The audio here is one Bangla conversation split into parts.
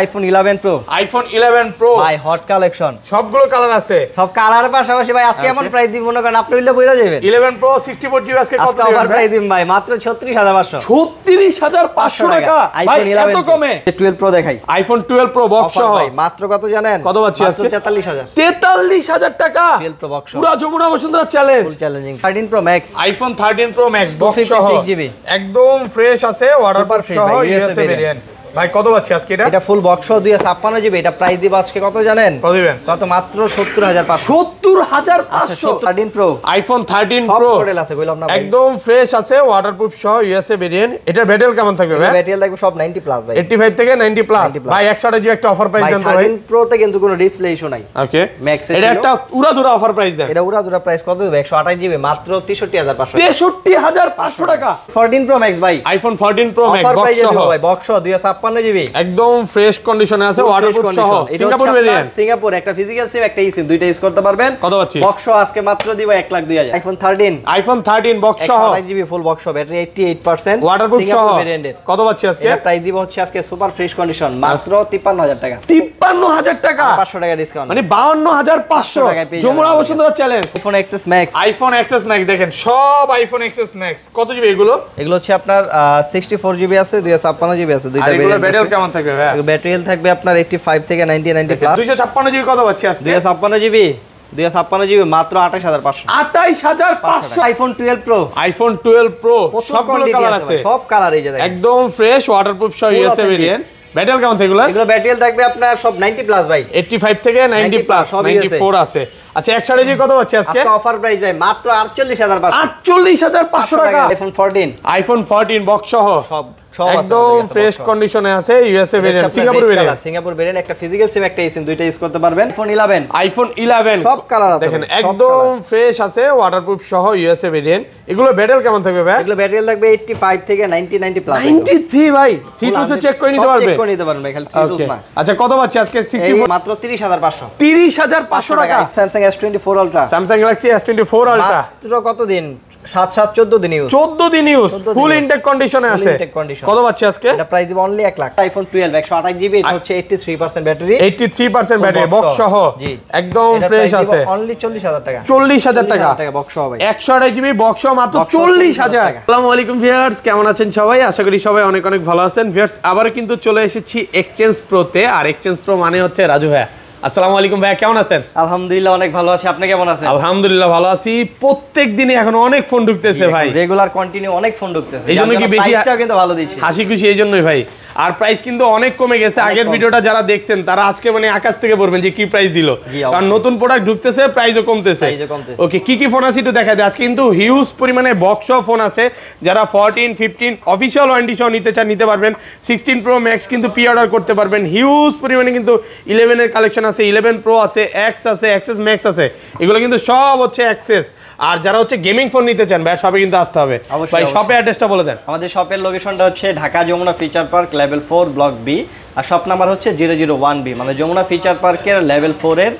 iPhone 11 Pro iPhone 11 প্রো ভাই হট কালেকশন সবগুলো কালার আছে সব কালার পাশাপাশি ভাই আজকে এমন প্রাইস দিব মনে করেন আপনি হইলে বইরা যাবেন 11 Pro 64 GB আজকে কত অফার প্রাইস দিম ভাই মাত্র 36500 36500 টাকা আইফোন এত কমে 12 Pro দেখাই iPhone 12 Pro box সহ ভাই মাত্র কত জানেন কত পাচ্ছি আজকে 43000 43000 টাকা 12 box বক্স পুরো Jamuna Bashundhara challenge full challenging 13 pro max iPhone 13 pro max box সহ 256 জিবি একদম ফ্রেশ আছে ওয়াটারপ্রুফ সহ ইউএসএ ভেরিয়েন্ট ভাই কত পাচ্ছি আজকে এটা এটা ফুল বক্স 256 জিবি এটা প্রাইস দিব আজকে কত জানেন কত দিবেন কত মাত্র 70500 70500 13 প্রো আইফোন 13 প্রো সব মডেল আছে কইলাম না ভাই একদম ফ্রেশ আছে ওয়াটারপ্রুফ সহ ইউএসএ ভেরিয়েন্ট এটা ব্যাটেল কেমন থাকবে ভাই ব্যাটেল থাকবে সব 90 প্লাস ভাই 85 থেকে 90 প্লাস ভাই 100 জি একটা অফার প্রাইস দেন ভাই 13 প্রো তে কিন্তু কোনো ডিসপ্লে ইস্যু নাই ওকে ম্যাক্স এটা একটা উড়াধুরা অফার প্রাইস দেন এটা উড়াধুরা প্রাইস কত দেবে 128 জিবি মাত্র 63500 63500 টাকা 14 প্রো ম্যাক্স ভাই iPhone 14 pro max offer price ভাই বক্স 256 ছাপ্পান্ন একদম ফ্রেশ কন্ডিশনে আছে সিঙ্গাপুর একটা ফিজিক্যাল সিম একটা ইসিম দুইটা ইউজ করতে পারবেন কত পাচ্ছি বক্স আজকে মাত্র দিব 1 লাখ 2000 আইফোন 13 আইফোন 13 বক্স সহ 128 ফুল বক্স ব্যাটারি 88% ওয়াটারপ্রুফ সহ কত পাচ্ছি আজকে এটা প্রাইস দিব হচ্ছে আজকে সুপার ফ্রেশ কন্ডিশন মাত্র 53000 টাকা 53000 টাকা 500 টাকা ডিসকাউন্ট মানে 52500 টাকা পেয়ে Bashundhara challenge iPhone XS max iPhone XS max দেখেন সব আইফোন এক্সএস ম্যাক্স কত জিবি এগুলো এগুলো হচ্ছে আপনার 64 জিবি আছে 256 জিবি আছে দুইটা এগুলো ব্যাটারি কেমন থাকবে আপনার 85 থেকে 90 90 256 জিবি মাত্র 28500 28500 আইফোন 12 প্রো আইফোন 12 প্রো সব কালার আছে সব কালার এই যে দেখেন একদম ফ্রেশ ওয়াটারপ্রুফ সহ ইউএসএ ভেরিয়েন্ট ব্যাটারি কেমন থাকবে এগুলো ব্যাটারি থাকবে আপনার সব 90 প্লাস ভাই 85 থেকে 90 প্লাস 94 আছে আচ্ছা এক শাড়ি কত পাচ্ছি আজকে অফার প্রাইস ভাই মাত্র 48500 48500 টাকা আইফোন 14 আইফোন 14 বক্স সহ সব এগুলো ব্যাটারি কেমন থাকবে ভাই এগুলো ব্যাটারি থাকবে থেকে 90 90 প্লাস 93 ভাই 3 চেক করে নিতে পারবে করে নিতে পারবে আচ্ছা কত পাচ্ছি আজকে 64 মাত্র 30500 30500 টাকা Samsung S24 Ultra Samsung Galaxy S24 Ultra মাত্র কত দিন 7 7 14 দিন ইউজ 14 দিন ইউজ ফুল ইনটেক কন্ডিশনে আছে ইনটেক কন্ডিশন কত পাচ্ছে আজকে এটা প্রাইস দিব অনলি 1 লাখ আইফোন 12 128 জিবি এটা হচ্ছে 83% ব্যাটারি 83% ব্যাটারি বক্স সহ জি একদম ফ্রেশ আছে অনলি 40000 টাকা 40000 টাকা বক্স সহ ভাই 128 জিবি বক্স সহ মাত্র 40000 আসসালামু আলাইকুম ভিউয়ার্স কেমন আছেন সবাই আশা করি সবাই অনেক অনেক ভালো আছেন ভিউয়ার্স আবার কিন্তু চলে এসেছি এক্সচেঞ্জ প্রোতে আর এক্সচেঞ্জ প্রো মানে হচ্ছে রাজু ভাই। আসসালামু আলাইকুম ভাইয়া কেমন আছেন আলহামদুলিল্লাহ অনেক ভালো আছি আপনি কেমন আছেন আলহামদুলিল্লাহ ভালো আছি প্রত্যেক দিনে এখন অনেক ফোন ঢুকতেছে ভাই রেগুলার কন্টিনিউ অনেক ফোন ঢুকতেছে এই জন্য কি বেশি কিন্তু ভালো দিচ্ছে হাসি খুশি এই জন্যই ভাই আর প্রাইস কিন্তু অনেক কমে গেছে আগের ভিডিওটা যারা দেখছেন তারা আজকে মানে আকাশ থেকে বলবেন যে কি প্রাইস দিল কারণ নতুন প্রোডাক্ট ঢুকতেছে প্রাইসও কমতেছে ওকে কি কি ফোন আছে একটু দেখা যায় আজকে কিন্তু হিউজ পরিমাণে বক্স ফোন আছে যারা ফোরটিন ফিফটিন অফিসিয়াল ওয়ারেন্টি সহ নিতে চান নিতে পারবেন সিক্সটিন প্রো ম্যাক্স কিন্তু প্রি অর্ডার করতে পারবেন হিউজ পরিমাণে কিন্তু ইলেভেনের কালেকশন আছে ইলেভেন প্রো আছে এক্স আছে এক্সেস ম্যাক্স আছে এগুলো কিন্তু সব হচ্ছে অ্যাক্সেস আর যারা হচ্ছে গেমিং ফোন নিতে চান ভাই শপে কিন্তু আসতে হবে ভাই শপে অ্যাড্রেসটা বলে দেন আমাদের শপের লোকেশনটা হচ্ছে Dhaka Jamuna future park level four block B আর শপ নাম্বার হচ্ছে জিরো জিরো ওয়ান বি মানে যমুনা ফিচার পার্কের লেভেল ফোরের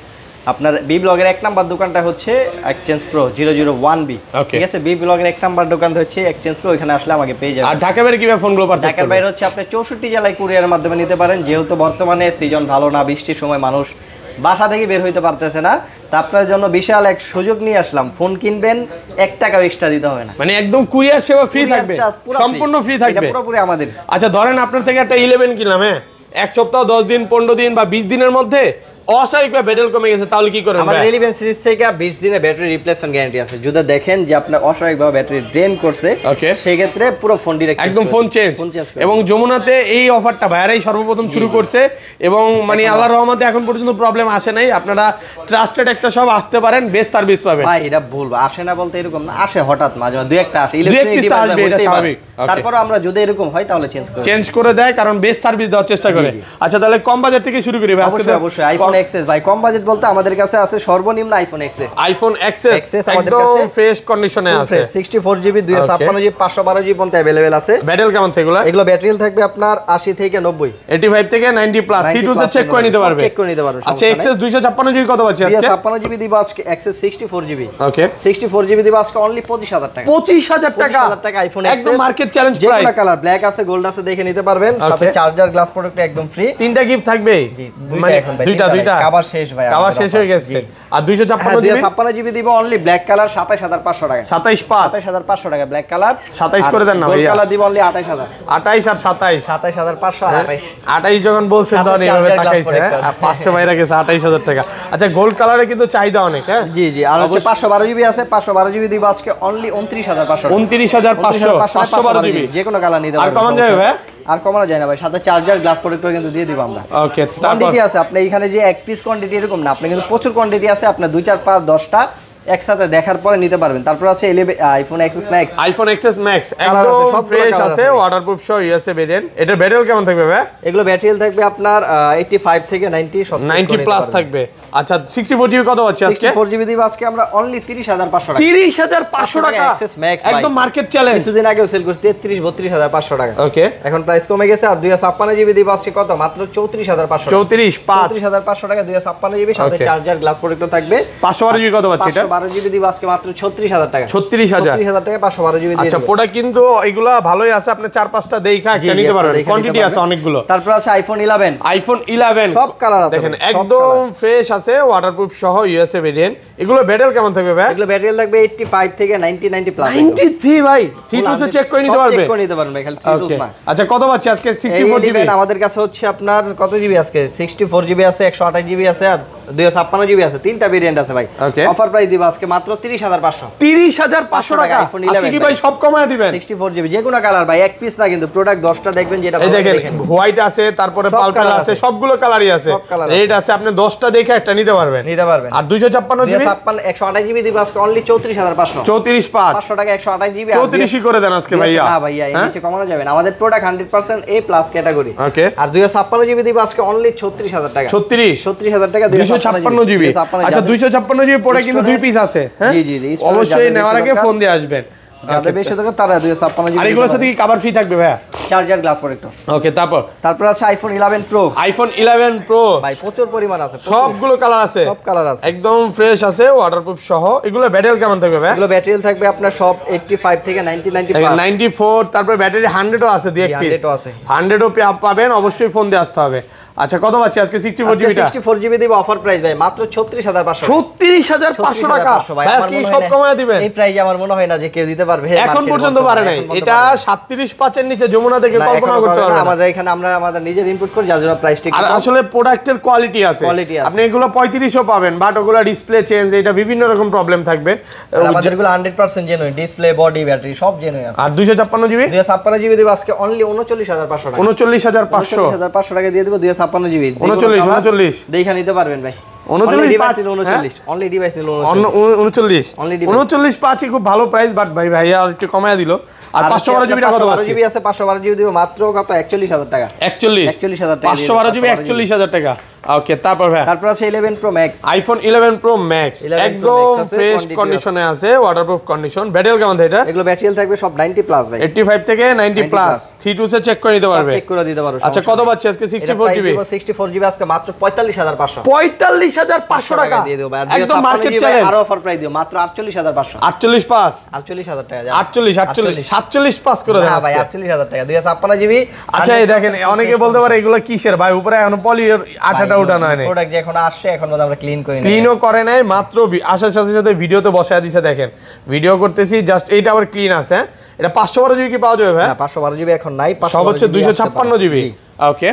আপনার বি ব্লগের এক নাম্বার দোকানটা হচ্ছে exchange pro zero zero one B ঠিক আছে বি ব্লগের এক নাম্বার দোকান হচ্ছে এক্সচেঞ্জ প্রো ওইখানে আসলে আমাকে পেয়ে যাবেন আর ঢাকা বাইরে কিভাবে ফোনগুলো পারচেজ ঢাকা বাইরে হচ্ছে আপনি চৌষট্টি জেলায় কুরিয়ারের মাধ্যমে নিতে পারেন যেহেতু বর্তমানে সিজন ভালো না বৃষ্টির সময় মানুষ বাসা থেকে বের হইতে পারতেছে না তা আপনার জন্য বিশাল এক সুযোগ নিয়ে আসলাম ফোন কিনবেন এক টাকাও এক্সট্রা দিতে হবে না মানে একদম কুরিয়ার সেবা ফ্রি থাকবে সম্পূর্ণ ফ্রি থাকবে পুরোপুরি আমাদের আচ্ছা ধরেন আপনার থেকে একটা ইলেভেন কিনলাম হ্যাঁ এক সপ্তাহ দশ দিন পনেরো দিন বা বিশ দিনের মধ্যে অস্বাভাবিকভাবে ব্যাটারি কমে গেছে তাহলে কি করবেন আমার রিলিভেন সিরিজ থেকে 20 দিনের ব্যাটারি রিপ্লেসমেন্ট গ্যারান্টি আছে যদি দেখেন যে আপনার অস্বাভাবিকভাবে ব্যাটারি ড্রেন করছে সেই ক্ষেত্রে পুরো ফোন ডিরেক্ট একদম ফোন চেঞ্জ এবং যমুনাতে এই অফারটা ভাইরাই সর্বপ্রথম শুরু করছে এবং মানে আল্লাহর রহমতে এখন পর্যন্ত প্রবলেম আসে নাই আপনারা ট্রাস্টেড একটা সব আসতে পারেন বেস্ট সার্ভিস পাবেন ভাই এটা ভুল আসে না বলতে এরকম না আসে হঠাৎ মাঝে মাঝে দুই একটা আসে ইলেকট্রিক তারপর আমরা যদি এরকম হয় তাহলে চেঞ্জ করে চেঞ্জ করে দেয় কারণ বেস্ট সার্ভিস দেওয়ার চেষ্টা করে আচ্ছা তাহলে কম বাজার থেকে শুরু করি ভাই অবশ্যই অবশ্যই আইফোন এক্সএস ভাই কম বাজেট বলতে আমাদের কাছে আছে সর্বনিম্ন আইফোন এক্সএস আইফোন এক্সএস আমাদের কাছে ফ্রেশ কন্ডিশনে আছে 64GB জিবি 256 জিবি 512 পর্যন্ত अवेलेबल আছে ব্যাটারি কেমন এগুলো এগুলো ব্যাটারি থাকবে আপনার 80 থেকে 90 85 থেকে 90 প্লাস সি টু চেক করে নিতে পারবে চেক করে নিতে পারবে আচ্ছা এক্সএস 256 জিবি কত আছে আজকে 256 জিবি দিব আজকে এক্সএস 64GB ওকে 64GB দিব আজকে অনলি 25000 টাকা 25000 টাকা 25000 টাকা আইফোন এক্সএস একদম মার্কেট চ্যালেঞ্জ প্রাইস যেটা কালার ব্ল্যাক আছে গোল্ড আছে দেখে নিতে পারবেন সাথে চার্জার গ্লাস প্রোডাক্ট একদম ফ্রি তিনটা গিফট থাকবে জি দুইটা মানে এখন ভাই দুইটা এটা যখন বলছেন তখন এইভাবে তাকাইছে 500 হ্যাঁ? বাইরে টাকা আচ্ছা গোল্ড কালারে কিন্তু চাহিদা অনেক হ্যাঁ জি জি আর হচ্ছে 512 জিবি আছে 512 জিবি দিব আজকে অনলি 29500 29500 512 জিবি যে কোনো কালার নিতে পারবেন আর কমন যাবে ভাই আর কমানো যায় না ভাই সাথে চার্জার গ্লাস প্রোটেক্টর কিন্তু দিয়ে দিব আমরা ওকে কোয়ান্টিটি আছে আপনি এখানে যে এক পিস কোয়ান্টিটি এরকম না আপনি কিন্তু প্রচুর কোয়ান্টিটি আছে আপনার দুই চার পাঁচ দশটা একসাথে দেখার পরে নিতে পারবেন তারপর আছে iPhone XS max iPhone XS max একদম সব ফ্রেশ আছে ওয়াটারপ্রুফ সহ ইউএসএ ভেরিয়েন্ট এটা ব্যাটারি কেমন থাকবে ভাই এগুলো ব্যাটারি থাকবে আপনার 85 থেকে 90 90 প্লাস থাকবে আচ্ছা 64 জিবি কত আছে আজকে 64 জিবি দিব আজকে আমরা অনলি 30500 টাকা 30500 টাকা এক্সএস ম্যাক্স একদম মার্কেট চ্যালেঞ্জ কিছুদিন আগেও সেল করছি 33 32500 টাকা ওকে এখন প্রাইস কমে গেছে আর 256 জিবি দিব আজকে কত মাত্র 34500 34 3500 টাকা 256 জিবি সাথে চার্জার গ্লাস প্রোটেক্টর থাকবে 512 জিবি কত আছে এটা বারো জিবি দিব আজকে মাত্র ছত্রিশ টাকা ছত্রিশ হাজার টাকা পাঁচশো বারো জিবি আচ্ছা ওটা কিন্তু এগুলা ভালোই আছে আপনি চার পাঁচটা দেখা একটা নিতে পারবেন কোয়ান্টিটি আছে অনেকগুলো তারপর আছে আইফোন ইলেভেন আইফোন ইলেভেন সব কালার আছে দেখেন একদম ফ্রেশ আছে ওয়াটারপ্রুফ সহ ইউএসএ ভেরিয়েন্ট এগুলো ব্যাটারি কেমন থাকবে ভাই এগুলো ব্যাটারি থাকবে 85 থেকে 90 90 প্লাস 93 ভাই 3 চেক করে নিতে পারবে চেক করে নিতে পারবে খালি 3 আচ্ছা কত পাচ্ছি আজকে 64 জিবি আমাদের কাছে হচ্ছে আপনার কত জিবি আজকে 64 জিবি আছে 128 জিবি আছে আর দুই জিবি আছে তিনটা ভেরিয়েন্ট আছে ভাই অফার প্রাইস দিব আজকে মাত্র তিরিশ হাজার পাঁচশো তিরিশ হাজার পাঁচশো কি ভাই সব কমায় দিবেন সিক্সটি জিবি যে কোনো কালার ভাই এক পিস না কিন্তু প্রোডাক্ট দশটা দেখবেন যেটা দেখেন হোয়াইট আছে তারপরে পালপাল আছে সবগুলো কালারই আছে রেড আছে আপনি দশটা দেখে একটা নিতে পারবেন নিতে পারবেন আর দুইশো জিবি ছাপ্পান্ন একশো আঠাশ জিবি দিব আজকে অনলি চৌত্রিশ হাজার পাঁচশো চৌত্রিশ পাঁচশো টাকা একশো আঠাশ জিবি চৌত্রিশই করে দেন আজকে ভাইয়া না ভাইয়া এই হ্যাঁ? নিচে কমানো যাবে না আমাদের product hundred percent A plus category আর দুইশো ছাপ্পান্ন জিবি দিব আজকে অনলি ছত্রিশ হাজার টাকা ছত্রিশ ছত্রিশ হাজার টাকা দুইশো ছাপ্পান্ন জিবি আচ্ছা জিবি কিন্তু দুই পিস আছে হ্যাঁ অবশ্যই নেওয়ার আগে ফোন দিয়ে আসবেন যাদের আচ্ছা, বেশি দরকার তারা জিবি আর এগুলোর সাথে কি ফ্রি থাকবে ভাইয়া চার্জার গ্লাস প্রোটেক্টর ওকে তারপর তারপর আছে আইফোন 11 প্রো আইফোন 11 প্রো ভাই প্রচুর পরিমাণ আছে সবগুলো কালার আছে সব কালার আছে একদম ফ্রেশ আছে ওয়াটারপ্রুফ সহ এগুলো ব্যাটারি কেমন থাকবে ভাই এগুলো ব্যাটারি থাকবে আপনার সব 85 থেকে 90 95 94 তারপর ব্যাটারি 100 ও আছে দুই এক পিস 100 ও আছে 100 ও পাবেন অবশ্যই ফোন দিয়ে আসতে হবে আচ্ছা কত পাচ্ছি আজকে 64 জিবি 64 জিবি অফার প্রাইস ভাই মাত্র 36500 36500 টাকা ভাই আজকে সব দিবেন এই আমার মনে হয় না যে কেউ দিতে পারবে এখন পর্যন্ত পারে নাই এটা এর নিচে যমুনা থেকে কল্পনা করতে পারবে আমাদের এখানে আমরা আমাদের নিজের ইনপুট করি যার জন্য আর আসলে প্রোডাক্টের কোয়ালিটি আছে আপনি এগুলো 3500 পাবেন বাট ওগুলো ডিসপ্লে চেঞ্জ এটা বিভিন্ন রকম প্রবলেম থাকবে আমাদেরগুলো 100% জেনুইন ডিসপ্লে বডি ব্যাটারি সব জেনুইন আছে আর 256 জিবি 256 জিবি দিব আজকে অনলি 39500 টাকা 39500 টাকা দিয়ে দিব ছাপ্পান্ন জিবি উনচল্লিশ উনচল্লিশ দেখে নিতে পারবেন ভাই হ্যাঁ? খুব ভালো প্রাইস বাট ভাই ভাইয়া একটু কমায় দিল আর পাঁচশো বারো জিবি টাকা জিবি আছে পাঁচশো বারো জিবি দিব মাত্র কত একচল্লিশ হাজার টাকা একচল্লিশ একচল্লিশ হাজার টাকা পাঁচশো বারো জিবি একচল্লিশ হাজার টাকা ওকে তারপর ভাই তারপর আছে 11 আইফোন 11 একদম ফ্রেশ কন্ডিশনে আছে ওয়াটারপ্রুফ কন্ডিশন ব্যাটারি কেমন এটা এগুলো ব্যাটারি থাকবে সব 90 প্লাস ভাই 85 থেকে 90 প্লাস 32 সে চেক করে নিতে পারবে চেক করে দিতে আচ্ছা কত আজকে 64 64 আজকে মাত্র 45500 45500 টাকা দিয়ে দেব একদম মার্কেট চ্যালেঞ্জ আরো অফার প্রাইস দিও মাত্র 48500 48 পাস 48000 টাকা 48 48 47 পাস করে দাও ভাই 48000 টাকা 256 জিবি আচ্ছা এই দেখেন অনেকে বলতে পারে এগুলো কিসের ভাই উপরে এখন পলি নাই প্রোডাক্ট এখন মানে আমরা ক্লিন করি ক্লিনও করে নাই মাত্র আসার সাথে সাথে ভিডিওতে দিছে দেখেন ভিডিও করতেছি জাস্ট আবার ক্লিন আছে এটা জিবি কি পাওয়া যাবে না জিবি এখন নাই জিবি ওকে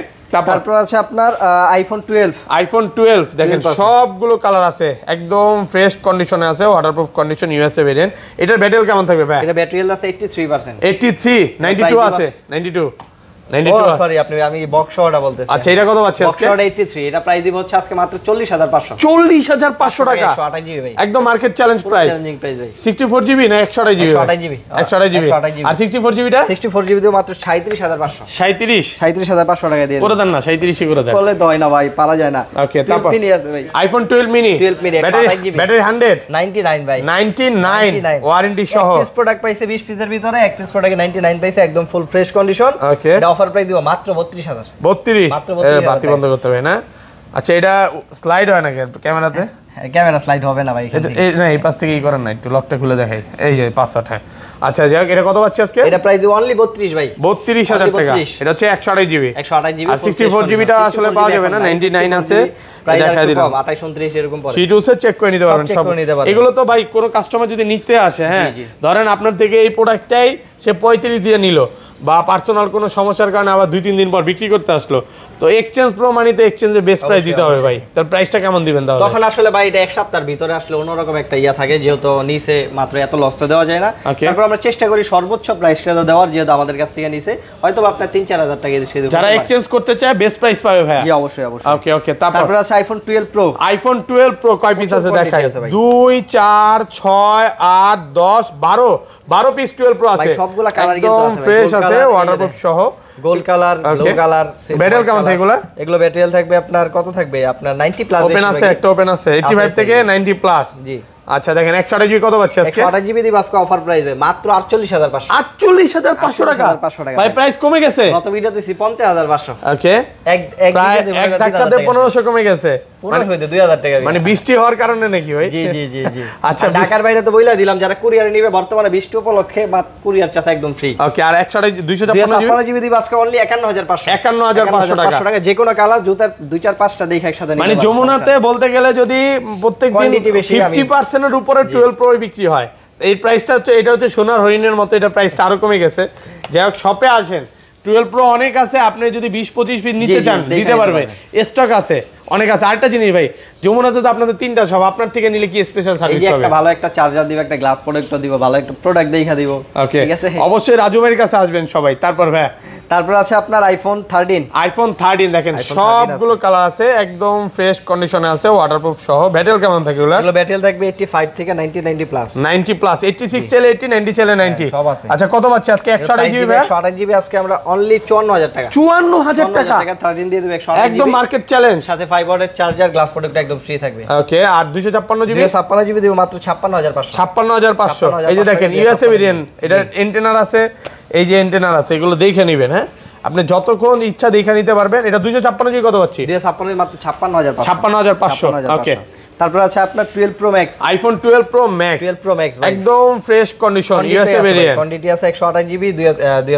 তারপর আছে আপনার আইফোন টুয়েলভ আইফোন টুয়েলভ দেখেন সবগুলো কালার আছে একদম ফ্রেশ কন্ডিশনে আছে ওয়াটারপ্রুফ কন্ডিশন ইউএসএ ভেরিয়েন্ট এটার ব্যাটারি কেমন থাকবে ভাই এটা ব্যাটারি আছে eighty three percent three two আছে নাইনটি টু আচ্ছা, একদম ওয়ারেন্টি সহ প্রোডাক্ট পাইছে 20 পিসের ভিতরে এক পিস প্রোডাক্ট 99 পাইছে একদম full fresh condition offer price দিব মাত্র 32000 32 মাত্র বাতি বন্ধ করতে হবে না আচ্ছা এটা স্লাইড হয় না ক্যামেরাতে হ্যাঁ, ক্যামেরা স্লাইড হবে না ভাই এই না এই পাশ থেকে কি করেন না একটু লকটা খুলে দেখাই এই যে পাসওয়ার্ড হ্যাঁ আচ্ছা যাক এটা কত পাচ্ছি আজকে এটা প্রাইস দিব অনলি 32 ভাই 32000 টাকা এটা হচ্ছে 128 জিবি 128 জিবি আর 64 জিবিটা আসলে পাওয়া যাবে না 99 আছে প্রাইস দেখা দিলাম 28 29 এরকম পড়ে সিটুসে চেক করে নিতে পারবেন সব এগুলো তো ভাই কোনো কাস্টমার যদি নিতে আসে হ্যাঁ ধরেন আপনার থেকে এই প্রোডাক্টটাই সে 35 দিয়ে নিলো বা পার্সোনাল কোনো সমস্যার কারণে আবার দুই তিন দিন পর বিক্রি করতে আসলো তো এক্সচেঞ্জ প্রো মানিতে এক্সচেঞ্জে বেস্ট প্রাইস দিতে হবে ভাই তার প্রাইসটা কেমন দিবেন তাহলে তখন আসলে ভাই এটা এক সপ্তাহের ভিতরে আসলে অন্যরকম একটা ইয়া থাকে যেহেতু নিচে মাত্র এত লসে দেওয়া যায় না তারপর আমরা চেষ্টা করি সর্বোচ্চ প্রাইসটা দেওয়ার যেহেতু আমাদের কাছ থেকে নিচে হয়তো আপনার তিন চার হাজার টাকা দিয়ে যারা এক্সচেঞ্জ করতে চায় বেস্ট প্রাইস পাবে ভাই জি অবশ্যই অবশ্যই ওকে ওকে তারপর আছে আইফোন 12 প্রো আইফোন 12 প্রো কয় পিস আছে দেখাই আছে ভাই 2 4 6 8 10 12 12 পিস 12 প্রো আছে সবগুলা কালার কিন্তু আছে ফ্রেশ আছে ওয়াটারপ্রুফ সহ gold colour blue colour medal কেমন থাকে এগুলো এগুলো ব্যাটারিয়াল থাকবে আপনার কত থাকবে আপনার 90 প্লাস ওপেন আছে একটা ওপেন আছে 85 থেকে 90 প্লাস জি আচ্ছা দেখেন 128 জিবি কত পাচ্ছি আজকে 128 জিবি দিব আজকে অফার প্রাইস হবে মাত্র 48500 48500 টাকা 48500 টাকা ভাই প্রাইস কমে গেছে গত ভিডিওতে 50500 ওকে এক এক টাকা দিয়ে 1500 কমে গেছে যমুনাতে বলতে গেলে যদি প্রো বিক্রি হয় এই প্রাইসটা হচ্ছে এটা হচ্ছে সোনার হরিণের মতো এটা প্রাইসটা আরো কমে গেছে যাই হোক শপে আসেন টুয়েলভ প্রো অনেক আছে আপনি যদি বিশ পঁচিশ পিস নিতে চান দিতে পারবে স্টক আছে অনেক আছে আরেকটা জিনিস ভাই যমুনাতে তো আপনাদের তিনটা সব আপনার থেকে নিলে কি স্পেশাল সার্ভিস হবে একটা ভালো একটা চার্জার দিব একটা গ্লাস প্রোডাক্ট দিব ভালো একটা প্রোডাক্ট দেখা দিব ওকে ঠিক আছে অবশ্যই রাজু ভাইয়ের কাছে আসবেন সবাই তারপর ভাই তারপর আছে আপনার আইফোন 13 আইফোন 13 দেখেন সবগুলো কালার আছে একদম ফ্রেশ কন্ডিশনে আছে ওয়াটারপ্রুফ সহ ব্যাটেল কেমন থাকে ওগুলো এগুলো ব্যাটেল থাকবে 85 থেকে 90 90 প্লাস 90 প্লাস 86 চলে 80 90 চলে 90 সব আছে আচ্ছা কত পাচ্ছি আজকে 128 জিবি 128 জিবি আজকে আমরা অনলি 54000 টাকা 54000 টাকা 13 দিয়ে দেব 128 একদম মার্কেট চ্যালেঞ্জ সাথে ফাইবারের চার্জার গ্লাস প্রোডাক্ট জিবি মাত্র এই যে এটা এন্টেনার আছে এই যে এন্টেনার আছে এগুলো দেখে নিবেন হ্যাঁ আপনি যতক্ষণ ইচ্ছা দেখে নিতে পারবেন এটা দুইশো ছাপ্পান্ন জিবি কত পাচ্ছি ছাপ্পান্ন মাত্র ছাপ্পান্ন হাজার ছাপ্পান্ন হাজার পাঁচশো ওকে তারপর আছে আপনার twelve pro max iPhone twelve pro max twelve pro max একদম fresh condition USA variant quantity আছে 128 জিবি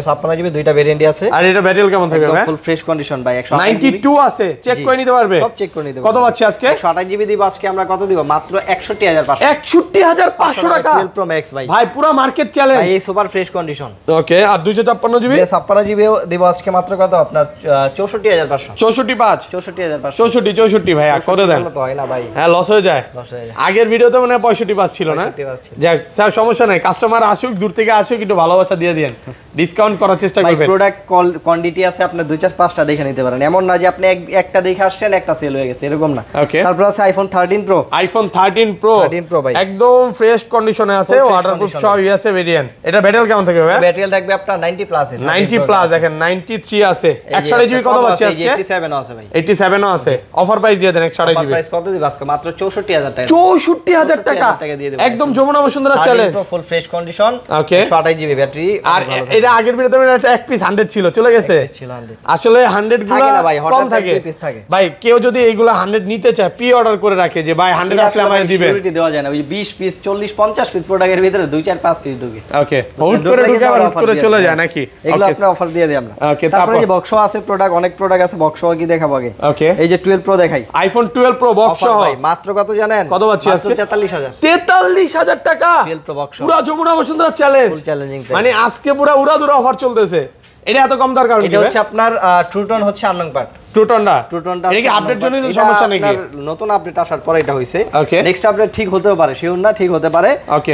ছাপ্পান্ন জিবি দুইটা ভেরিয়েন্ট আছে আর এটা ব্যাটারি কেমন থাকবে ভাই ফুল ফ্রেশ কন্ডিশন ভাই একশো নাইনটি টু আছে চেক করে নিতে পারবে সব চেক করে নিতে পারবে কত পাচ্ছি আজকে একশো আঠাশ জিবি দিব আজকে আমরা কত দিব মাত্র একষট্টি একষট্টি হাজার পাঁচশো হাজার পাঁচশো টাকা টুয়েলভ প্রো ম্যাক্স ভাই ভাই পুরো মার্কেট চ্যালেঞ্জ এই সুপার ফ্রেশ কন্ডিশন ওকে আর দুইশো ছাপ্পান্ন জিবি ছাপ্পান্ন জিবিও দিব আজকে মাত্র কত আপনার চৌষট্টি হাজার পাঁচশো চৌষট্টি পাঁচ চৌষট্টি হাজার করে দেন তো হয় না ভাই হ্যাঁ লস হয়ে যায় আগের ভিডিওতে মনে হয় ছিল না যাক সমস্যা নাই কাস্টমার আসুক দূর থেকে আসুক একটু ভালোবাসা দিয়ে দিন ডিসকাউন্ট করার চেষ্টা করবেন প্রোডাক্ট কোয়ান্টিটি আছে আপনি দুই চার পাঁচটা দেখে নিতে পারেন এমন না যে আপনি একটা দেখে আসছেন একটা সেল হয়ে গেছে এরকম না তারপর আছে iPhone thirteen pro iPhone thirteen pro thirteen pro ভাই একদম ফ্রেশ কন্ডিশনে আছে ওয়াটারপ্রুফ সহ ইউএসএ ভেরিয়েন্ট এটা ব্যাটারি কেমন থাকবে ভাই ব্যাটারি থাকবে আপনার 90 প্লাস 90 প্লাস দেখেন 90 83 আছে পিস কেউ যদি এইগুলো 100 নিতে চায় করে রাখে যে ভাই মানে দেওয়া যায় না ওই 20 পিস 40 50 পিস প্রোডাক্টের ভিতরে 2 4 5 পিস ঢুকে করে চলে যায় নাকি এগুলো আপনার অফার দিয়ে দিই আমরা ওকে আছে প্রোডাক্ট অনেক প্রোডাক্ট আছে কি দেখাবো আগে ওকে এই যে 12 প্রো দেখাই আইফোন 12 প্রো বক্স হয় মাত্র কত জানেন কত পাচ্ছি 43000 43000 টাকা 12 প্রো বক্স পুরো যমুনা বসুন্ধরা চ্যালেঞ্জ চ্যালেঞ্জিং মানে আজকে পুরো উড়াদুরা অফার চলতেছে এটা এত কম দরকার এটা হচ্ছে আপনার ট্রুটন হচ্ছে আনলং পার্ট টুটনটা টুটনটা এটা কি আপডেট জন্য সমস্যা নাকি নতুন আপডেট আসার পরে এটা হইছে নেক্সট আপডেট ঠিক হতেও পারে শিওর না ঠিক হতে পারে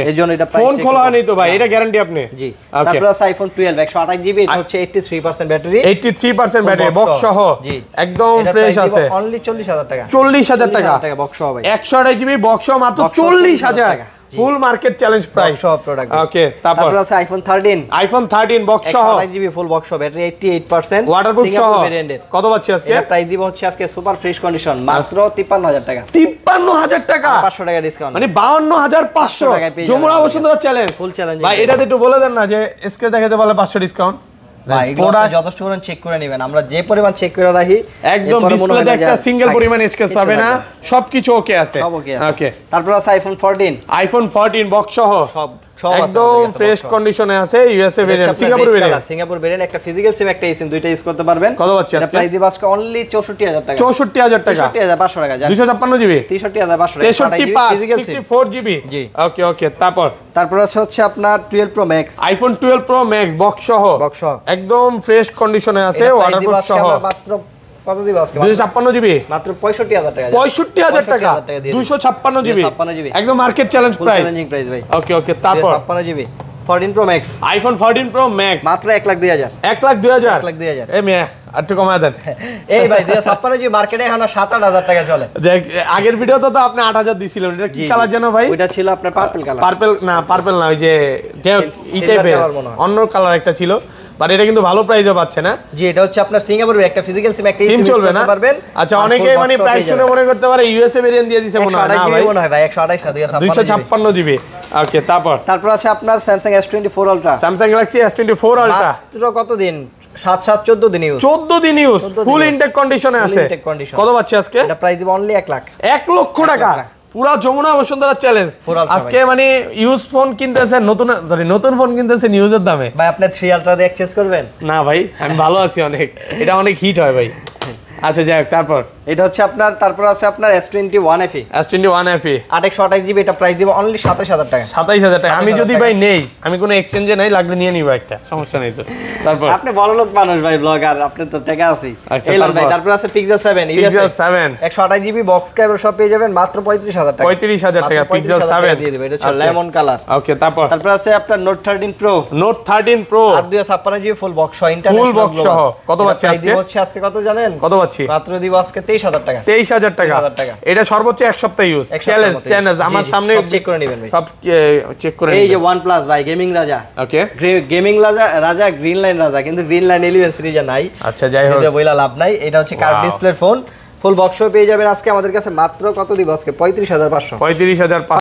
এজন্য এটা ফোন খোলা হয়নি তো ভাই হ্যাঁ। এটা গ্যারান্টি আপনি জি তারপর আছে আইফোন 12 128 জিবি এটা হচ্ছে 83% ব্যাটারি 83% ব্যাটারি বক্স সহ জি একদম ফ্রেশ আছে অনলি 40000 টাকা 40000 টাকা 40000 টাকা বক্স সহ ভাই 128 জিবি বক্স সহ মাত্র 40000 টাকা ফুল মার্কেট চ্যালেঞ্জ প্রাইস সহ প্রোডাক্ট ওকে তারপর আছে আইফোন 13 আইফোন 13 বক্স সহ 128GB ফুল বক্স সহ ব্যাটারি 88% ওয়াটারপ্রুফ সহ কত পাচ্ছি আজকে এটা প্রাইস দিব হচ্ছে আজকে সুপার ফ্রেশ কন্ডিশন মাত্র 53000 টাকা 53000 টাকা 500 টাকা ডিসকাউন্ট মানে 52500 টাকা পেয়ে যাবেন বসুন্ধরা চ্যালেঞ্জ ফুল চ্যালেঞ্জ ভাই এটাতে একটু বলে দেন না যে এসকে দেখাতে বলে 500 ডিসকাউন্ট যথেষ্ট পরিমাণ চেক করে নেবেন আমরা যে পরিমাণ চেক করে রাখি একদম সিঙ্গেল পরিমাণ পাবে না সবকিছু ওকে আছে ওকে ওকে তারপর আছে আইফোন 14 আইফোন 14 বক্স সহ সব একদম ফ্রেশ টাকা তারপর হচ্ছে আপনার 12 pro max iPhone 12 pro box box একদম ফ্রেশ কন্ডিশনে আছে টাকা চলে আগের ভিডিও তো আপনি আট হাজার এটা কি কালার জানো ভাই ওটা ছিল আপনার পার্পেল কালার পার্পেল না পার্পেল না ওই যে অন্য কালার একটা ছিল বাট এটা কিন্তু ভালো প্রাইজও পাচ্ছে না জি এটা হচ্ছে আপনার সিঙ্গাপুরের একটা ফিজিক্যাল সিম একটা সিম চলবে না পারবেন আচ্ছা অনেকেই মানে প্রাইস শুনে মনে করতে পারে ইউএসএ ভেরিয়েন্ট দিয়ে দিয়েছে মনে হয় না ভাই মনে হয় ভাই 128 256 দিবে ওকে তারপর তারপর আছে আপনার Samsung S24 Ultra Samsung Galaxy S24 Ultra মাত্র কত দিন ইউজ ফুল ইনটেক কন্ডিশনে আছে কত পাচ্ছে আজকে এটা প্রাইস দিব অনলি 1 লাখ 1 লক্ষ টাকা পুরা যমুনা বসুন্ধরা চ্যালেঞ্জ আজকে মানে ইউজ ফোন কিনতেছেন নতুন সরি নতুন ফোন কিনতেছেন ইউজের দামে ভাই আপনি থ্রি আলট্রা দিয়ে এক্সচেঞ্জ করবেন না ভাই আমি ভালো আছি অনেক এটা অনেক হিট হয় ভাই আচ্ছা যাক তারপর এটা হচ্ছে আপনার তারপর আছে আপনার S21 FE S21 FE S twenty one FE GB এটা প্রাইস দিব অনলি 27000 টাকা 27000 টাকা আমি যদি ভাই নেই আমি কোনো এক্সচেঞ্জে নাই লাগলে নিয়ে নিব একটা সমস্যা নাই তো তারপর আপনি বড় লোক মানুষ ভাই ব্লগার আপনি তো টাকা আছি আচ্ছা, ভাই তারপর আছে পিক্সেল সেভেন পিক্সেল সেভেন একশো আঠাশ জিবি বক্স ক্যাবের সব পেয়ে যাবেন মাত্র 35000 টাকা 35000 টাকা Pixel 7 দিয়ে দিব এটা হচ্ছে লেমন কালার ওকে তারপর তারপর আছে আপনার Note 13 Pro Note 13 Pro আর 256 ছাপ্পান্ন জিবি ফুল বক্স সহ ইন্টারনেট ফুল বক্স সহ কত পাচ্ছে আজকে হচ্ছে আজকে কত জানেন কত পাচ্ছি দিব আজকে 23000 টাকা 23000 টাকা এটা সর্বোচ্চ এক সপ্তাহ ইউজ চ্যালেঞ্জ চ্যালেঞ্জ আমার সামনে চেক করে নেবেন ভাই সব চেক করে এই যে OnePlus ভাই গেমিং রাজা ওকে গেমিং রাজা রাজা গ্রিন লাইন রাজা কিন্তু গ্রিন লাইন 11 সিরিজে নাই আচ্ছা যাই হোক বইলা লাভ নাই এটা হচ্ছে কার্ড ডিসপ্লে ফোন ফুল বক্সও পেয়ে যাবেন আজকে আমাদের কাছে মাত্র কত দিব আজকে পঁয়ত্রিশ হাজার পাঁচশো পঁয়ত্রিশ হাজার